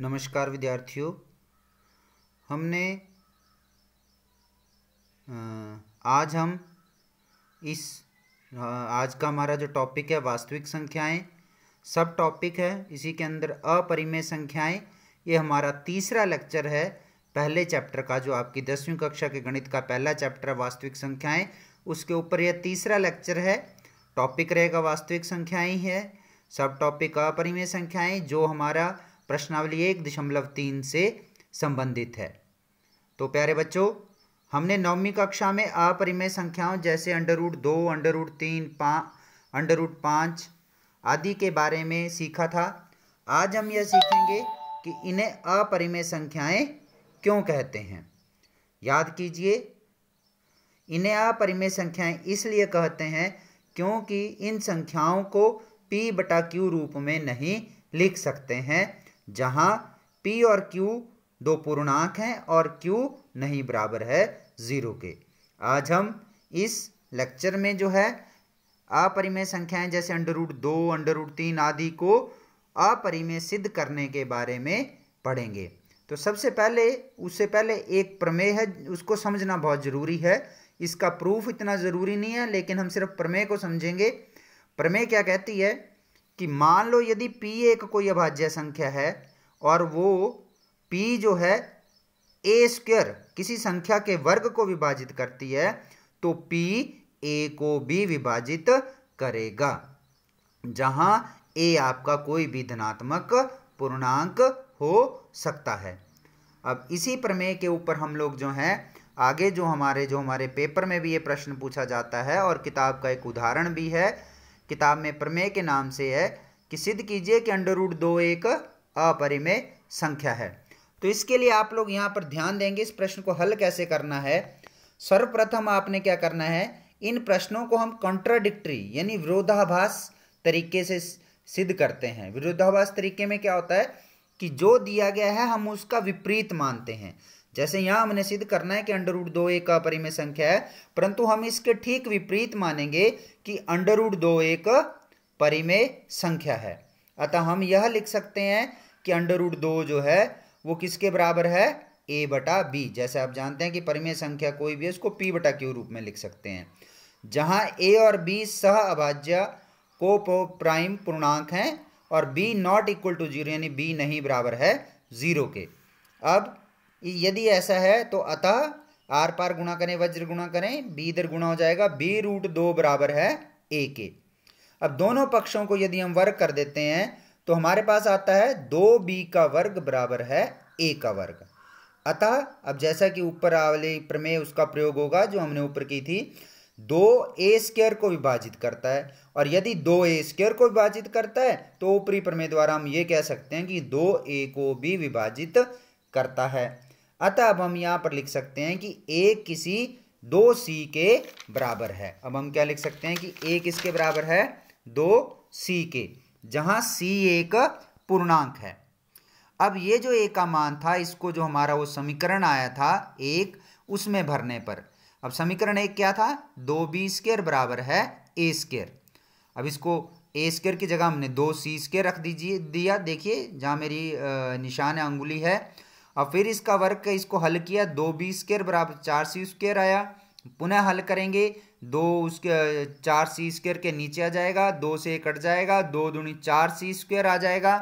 नमस्कार विद्यार्थियों हमने आज हम इस आज का हमारा जो टॉपिक है वास्तविक संख्याएं सब टॉपिक है इसी के अंदर अपरिमेय संख्याएं ये हमारा तीसरा लेक्चर है पहले चैप्टर का जो आपकी दसवीं कक्षा के गणित का पहला चैप्टर है वास्तविक संख्याएं उसके ऊपर यह तीसरा लेक्चर है टॉपिक रहेगा वास्तविक संख्याएं ही है सब टॉपिक अपरिमेय संख्याएं जो हमारा प्रश्नावली एक दशमलव तीन से संबंधित है तो प्यारे बच्चों हमने नौवीं कक्षा में अपरिमेय संख्याओं जैसे अंडर रूट दो अंडर रूट तीन पाँच अंडर रूट पाँच आदि के बारे में सीखा था आज हम यह सीखेंगे कि इन्हें अपरिमेय संख्याएं क्यों कहते हैं याद कीजिए इन्हें अपरिमेय संख्याएं इसलिए कहते हैं क्योंकि इन संख्याओं को पी बटा क्यू रूप में नहीं लिख सकते हैं जहाँ P और Q दो पूर्णांक हैं और Q नहीं बराबर है ज़ीरो के आज हम इस लेक्चर में जो है अपरिमेय संख्याएं जैसे अंडर रूट दो अंडर रूट तीन आदि को अपरिमेय सिद्ध करने के बारे में पढ़ेंगे तो सबसे पहले उससे पहले एक प्रमेय है उसको समझना बहुत ज़रूरी है इसका प्रूफ इतना ज़रूरी नहीं है लेकिन हम सिर्फ प्रमेय को समझेंगे प्रमेय क्या कहती है कि मान लो यदि p एक कोई अभाज्य संख्या है और वो p जो है ए स्क्वेयर किसी संख्या के वर्ग को विभाजित करती है तो p a को भी विभाजित करेगा जहां a आपका कोई भी धनात्मक पूर्णांक हो सकता है अब इसी प्रमेय के ऊपर हम लोग जो हैं आगे जो हमारे जो हमारे पेपर में भी ये प्रश्न पूछा जाता है और किताब का एक उदाहरण भी है किताब में प्रमेय के नाम से है कि सिद्ध कीजिए कि अंडर रूट दो एक अपरिमेय संख्या है तो इसके लिए आप लोग यहाँ पर ध्यान देंगे इस प्रश्न को हल कैसे करना है सर्वप्रथम आपने क्या करना है इन प्रश्नों को हम कॉन्ट्राडिक्ट्री यानी विरोधाभास तरीके से सिद्ध करते हैं विरोधाभास तरीके में क्या होता है कि जो दिया गया है हम उसका विपरीत मानते हैं जैसे यहां हमने सिद्ध करना है कि अंडर रूट दो एक अपरिमेय संख्या है परंतु हम इसके ठीक विपरीत मानेंगे कि अंडर रूट दो एक परिमेय संख्या है अतः हम यह लिख सकते हैं कि अंडर रूट दो जो है वो किसके बराबर है ए बटा बी जैसे आप जानते हैं कि परिमेय संख्या कोई भी है उसको पी बटा क्यू रूप में लिख सकते हैं जहाँ ए और बी सह अभाज्य को प्राइम पूर्णांक हैं और b not equal to zero यानी बी नहीं बराबर है जीरो के अब यदि ऐसा है तो अतः आर पार गुणा करें वज्र गुणा करें बी इधर गुणा हो जाएगा बी रूट दो बराबर है ए के अब दोनों पक्षों को यदि हम वर्ग कर देते हैं तो हमारे पास आता है दो बी का वर्ग बराबर है ए का वर्ग अतः अब जैसा कि ऊपर आवले प्रमेय उसका प्रयोग होगा जो हमने ऊपर की थी दो ए स्क्वेयर को विभाजित करता है और यदि दो ए स्क्वेयर को विभाजित करता है तो ऊपरी प्रमेय द्वारा हम ये कह सकते हैं कि दो ए को भी विभाजित करता है अतः अब हम यहाँ पर लिख सकते हैं कि ए किसी दो सी के बराबर है अब हम क्या लिख सकते हैं कि ए किसके बराबर है दो सी के जहाँ सी एक पूर्णांक है अब ये जो ए का मान था इसको जो हमारा वो समीकरण आया था एक उसमें भरने पर अब समीकरण एक क्या था दो बी स्केयर बराबर है ए स्केयर अब इसको ए स्केयर की जगह हमने दो सी स्केयर रख दीजिए दिया देखिए जहाँ मेरी निशान अंगुली है अब फिर इसका वर्ग इसको हल किया दो बी स्केयर बराबर चार सी स्क्र आया पुनः हल करेंगे दो उसके चार सी स्क्वेयर के नीचे आ जाएगा दो से कट जाएगा दो दूनी चार सी स्क्र आ जाएगा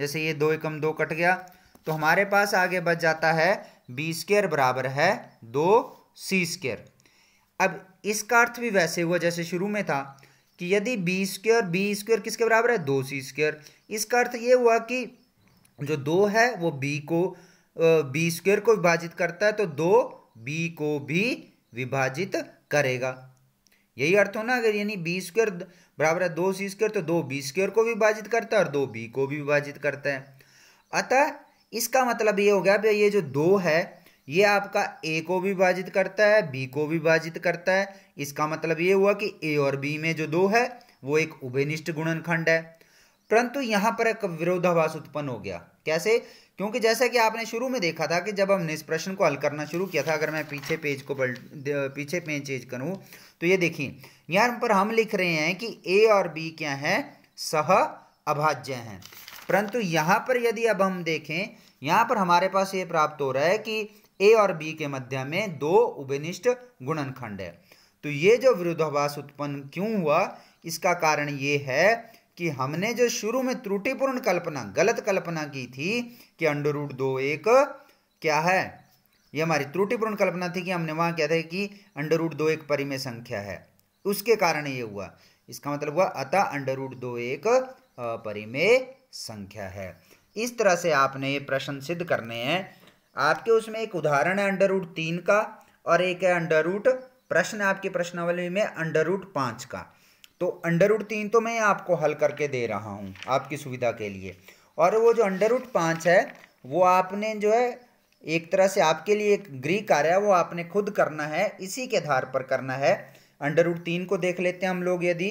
जैसे ये दो एकम दो कट गया तो हमारे पास आगे बच जाता है बी स्केयर बराबर है दो सी स्केयर अब इसका अर्थ भी वैसे हुआ जैसे शुरू में था कि यदि बी स्क्र बी स्क्र किसके बराबर है दो सी स्क्र इसका अर्थ ये हुआ कि जो दो है वो बी को बी स्क्वेयर को विभाजित करता है तो दो बी को भी विभाजित करेगा यही अर्थ हो ना अगर यानी बी स्क्वेयर बराबर है दो सी स्क्वेयर तो दो बी स्क्वेयर को विभाजित करता है और दो बी को भी विभाजित करता है अतः इसका मतलब ये हो गया भैया ये जो दो है ये आपका ए को विभाजित करता है बी को विभाजित करता है इसका मतलब ये हुआ कि ए और बी में जो दो है वो एक उभयनिष्ठ गुणनखंड है परंतु यहां पर एक विरोधाभास उत्पन्न हो गया कैसे क्योंकि जैसा कि आपने शुरू में देखा था कि जब हमने इस प्रश्न को हल करना शुरू किया था अगर मैं पीछे पेज को बल पीछे पेज चेंज करूं तो ये देखिए यहां पर हम लिख रहे हैं कि ए और बी क्या है सह अभाज्य हैं परंतु यहाँ पर यदि अब हम देखें यहाँ पर हमारे पास ये प्राप्त हो रहा है कि ए और बी के मध्य में दो उभयनिष्ठ गुणनखंड है तो ये जो विरोधाभास उत्पन्न क्यों हुआ इसका कारण ये है कि हमने जो शुरू में त्रुटिपूर्ण कल्पना गलत कल्पना की थी कि अंडर रूट दो एक क्या है ये हमारी त्रुटिपूर्ण कल्पना थी कि हमने वहां क्या था कि अंडर रूट दो एक परिमेय संख्या है उसके कारण ये हुआ इसका मतलब हुआ अतः अंडर रूट दो एक परिमेय संख्या है इस तरह से आपने ये प्रश्न सिद्ध करने हैं आपके उसमें एक उदाहरण है अंडर रूट तीन का और एक है अंडर रूट प्रश्न आपके प्रश्नावली में अंडर रूट पांच का तो अंडर उड तीन तो मैं आपको हल करके दे रहा हूँ आपकी सुविधा के लिए और वो जो अंडर उड पाँच है वो आपने जो है एक तरह से आपके लिए एक गृह कार्य है वो आपने खुद करना है इसी के आधार पर करना है अंडर उड तीन को देख लेते हैं हम लोग यदि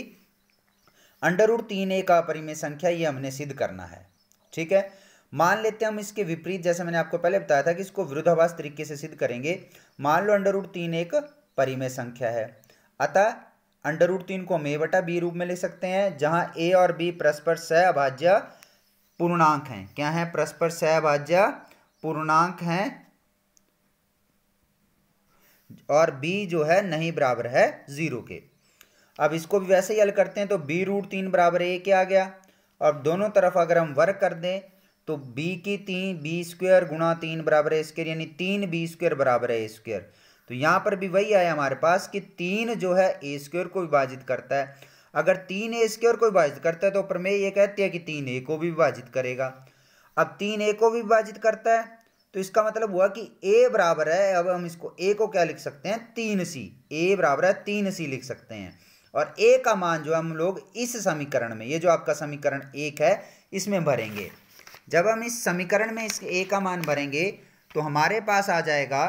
अंडर उड तीन एक अपरिमेय संख्या ये हमने सिद्ध करना है ठीक है मान लेते हैं हम इसके विपरीत जैसे मैंने आपको पहले बताया था कि इसको विरुद्धाभास तरीके से सिद्ध करेंगे मान लो अंडर तीन एक परिमेय संख्या है अतः अंडर रूट तीन को हम ए बटा बी रूप में ले सकते हैं जहां ए और बी परस्पर अभाज्य पूर्णांक हैं क्या है परस्पर अभाज्य पूर्णांक हैं और बी जो है नहीं बराबर है जीरो के अब इसको भी वैसे ही हल करते हैं तो बी रूट तीन बराबर ए के आ गया अब दोनों तरफ अगर हम वर्क कर दें तो बी की तीन बी स्क्वेयर गुणा तीन बराबर ए स्क्वेयर यानी तीन बी स्क्वेयर बराबर है ए स्क्वेयर तो यहाँ पर भी वही आया हमारे पास कि तीन जो है ए स्क्योर को विभाजित करता है अगर तीन ए स्क्योर को विभाजित करता है तो प्रमेय ये कहती है कि तीन ए को भी विभाजित करेगा अब तीन ए को भी विभाजित करता है तो इसका मतलब हुआ कि ए बराबर है अब हम इसको ए को क्या लिख सकते हैं तीन सी ए बराबर है तीन सी लिख सकते हैं और ए का मान जो हम लोग इस समीकरण में ये जो आपका समीकरण एक है इसमें भरेंगे जब हम इस समीकरण में इस ए का मान भरेंगे तो हमारे पास आ जाएगा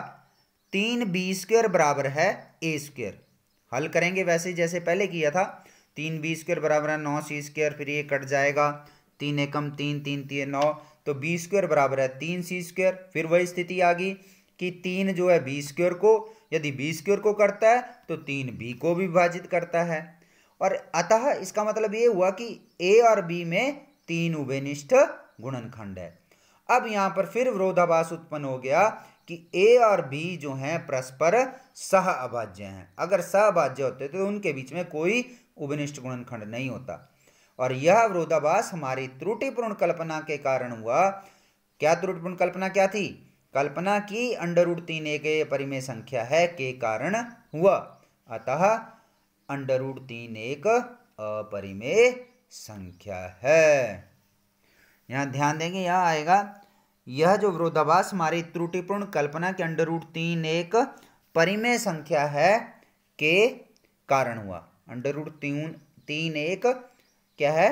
तीन बी स्क्वेयर बराबर है ए स्क्वेयर हल करेंगे वैसे जैसे पहले किया था तीन बी स्क्वेयर बराबर है नौ सी स्क्वेयर फिर ये कट जाएगा तीन एकम तीन तीन तीन नौ तो बी स्क्वेयर बराबर है तीन सी स्क्वेयर फिर वही स्थिति आ गई कि तीन जो है बी स्क्वेयर को यदि बी स्क्वेयर को करता है तो तीन बी को भी विभाजित करता है और अतः इसका मतलब ये हुआ कि ए और बी में तीन उभयनिष्ठ गुणनखंड है अब यहाँ पर फिर विरोधाभास उत्पन्न हो गया कि ए और बी जो हैं परस्पर सह अभाज्य हैं अगर सह अभाज्य होते तो उनके बीच में कोई उपनिष्ठ गुणनखंड नहीं होता और यह विरोधाभास हमारी त्रुटिपूर्ण कल्पना के कारण हुआ क्या त्रुटिपूर्ण कल्पना क्या थी कल्पना की अंडरवुड तीन एक परिमेय संख्या है के कारण हुआ अतः अंडरवुड तीन एक अपरिमेय संख्या है यहां ध्यान देंगे यहां आएगा यह जो विरोधाभास हमारी त्रुटिपूर्ण कल्पना के अंडर रूट तीन एक परिमेय संख्या है के कारण हुआ अंडर रूट तीन तीन एक क्या है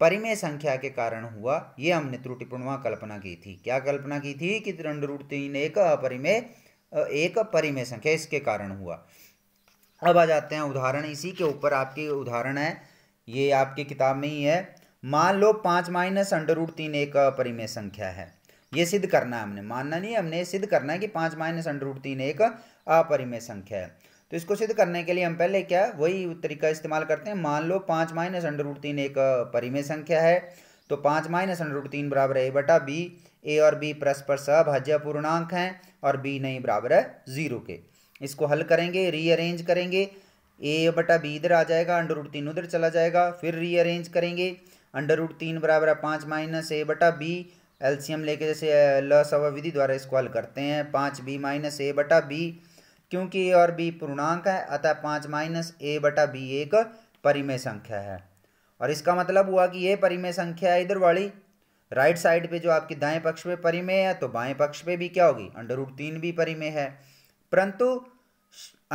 परिमेय संख्या के कारण हुआ ये हमने त्रुटिपूर्ण कल्पना की थी क्या कल्पना की थी कि अंडर रूट तीन एक अपरिमेय एक परिमेय संख्या इसके कारण हुआ अब आ जाते हैं उदाहरण इसी के ऊपर आपके उदाहरण है ये आपकी किताब में ही है मान लो पाँच माइनस अंडर रूट तीन एक परिमेय संख्या है ये सिद्ध करना है हमने मानना नहीं हमने सिद्ध करना है कि पाँच माइनस अंडर रूट तीन एक अपरिमेय संख्या है तो इसको सिद्ध करने के लिए हम पहले क्या वही तरीका इस्तेमाल करते हैं मान लो पाँच माइनस अंडर रूट तीन एक परिमेय संख्या है तो पाँच माइनस अंडर रूट तीन बराबर ए बटा बी ए और बी परस्पर सभाज्य पूर्णांक हैं और बी नहीं बराबर है जीरो के इसको हल करेंगे रीअरेंज करेंगे ए बटा बी इधर आ जाएगा अंडर रूट तीन उधर चला जाएगा फिर रीअरेंज करेंगे अंडर रूट तीन बराबर है पाँच माइनस ए बटा बी एल्सीयम लेके जैसे लसवा विधि द्वारा इसको हल करते हैं पाँच बी माइनस ए बटा बी क्योंकि ए और बी पूर्णांक है अतः पाँच माइनस ए बटा बी एक परिमेय संख्या है और इसका मतलब हुआ कि ये परिमेय संख्या है इधर वाली राइट साइड पे जो आपकी दाएं पक्ष पे परिमेय है तो बाएं पक्ष पे भी क्या होगी अंडर रूट तीन भी परिमेय है परंतु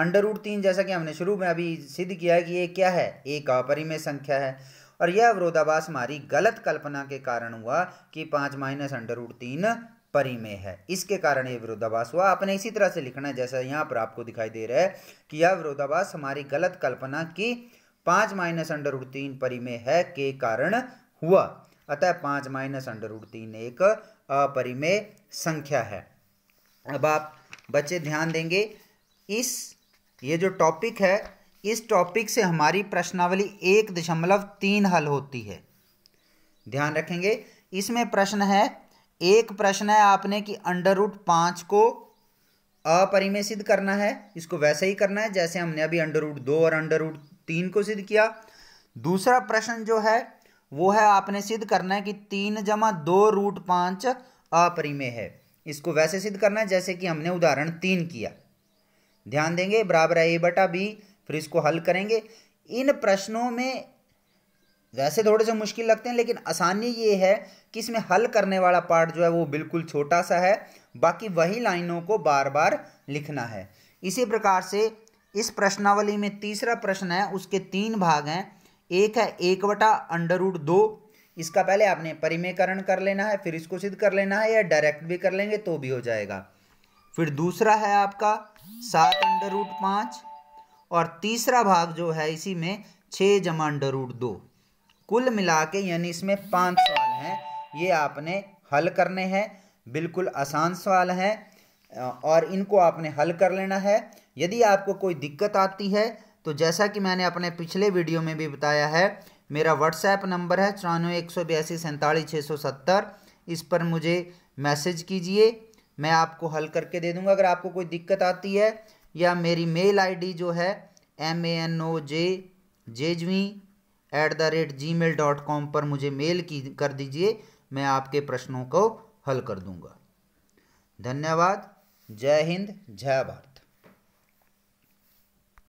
अंडर रूट तीन जैसा कि हमने शुरू में अभी सिद्ध किया है कि ये क्या है ए का संख्या है और यह अवरोधाभास हमारी गलत कल्पना के कारण हुआ कि पाँच माइनस अंडर रूट तीन परिमेय है इसके कारण यह विरोधाभास हुआ आपने इसी तरह से लिखना है जैसा यहाँ पर आपको दिखाई दे रहा है कि यह विरोधाभास हमारी गलत कल्पना की पाँच माइनस अंडर रूट तीन परिमेय है के कारण हुआ अतः पाँच माइनस अंडर रूट तीन एक अपरिमेय संख्या है अब आप बच्चे ध्यान देंगे इस ये जो टॉपिक है इस टॉपिक से हमारी प्रश्नावली एक दशमलव तीन हल होती है ध्यान रखेंगे इसमें प्रश्न है एक प्रश्न है आपने कि अंडर रूट पाँच को अपरिमेय सिद्ध करना है इसको वैसे ही करना है जैसे हमने अभी अंडर रूट दो और अंडर रूट तीन को सिद्ध किया दूसरा प्रश्न जो है वो है आपने सिद्ध करना है कि तीन जमा दो रूट पाँच अपरिमेय है इसको वैसे सिद्ध करना है जैसे कि हमने उदाहरण तीन किया ध्यान देंगे बराबर है ए बटा बी फिर इसको हल करेंगे इन प्रश्नों में वैसे थोड़े से मुश्किल लगते हैं लेकिन आसानी ये है कि इसमें हल करने वाला पार्ट जो है वो बिल्कुल छोटा सा है बाकी वही लाइनों को बार बार लिखना है इसी प्रकार से इस प्रश्नावली में तीसरा प्रश्न है उसके तीन भाग हैं एक है एक वटा अंडर रूट दो इसका पहले आपने परिमयकरण कर लेना है फिर इसको सिद्ध कर लेना है या डायरेक्ट भी कर लेंगे तो भी हो जाएगा फिर दूसरा है आपका सात अंडर रूट पाँच और तीसरा भाग जो है इसी में छः जमा अंडर दो कुल मिला के यानी इसमें पाँच सवाल हैं ये आपने हल करने हैं बिल्कुल आसान सवाल हैं और इनको आपने हल कर लेना है यदि आपको कोई दिक्कत आती है तो जैसा कि मैंने अपने पिछले वीडियो में भी बताया है मेरा व्हाट्सएप नंबर है चौरानवे एक सौ बयासी सैंतालीस छः सौ सत्तर इस पर मुझे मैसेज कीजिए मैं आपको हल करके दे दूंगा अगर आपको कोई दिक्कत आती है या मेरी मेल आईडी जो है M A N O J जेजवी at the rate Gmail dot com पर मुझे मेल की कर दीजिए मैं आपके प्रश्नों को हल कर दूंगा धन्यवाद जय हिंद जय भारत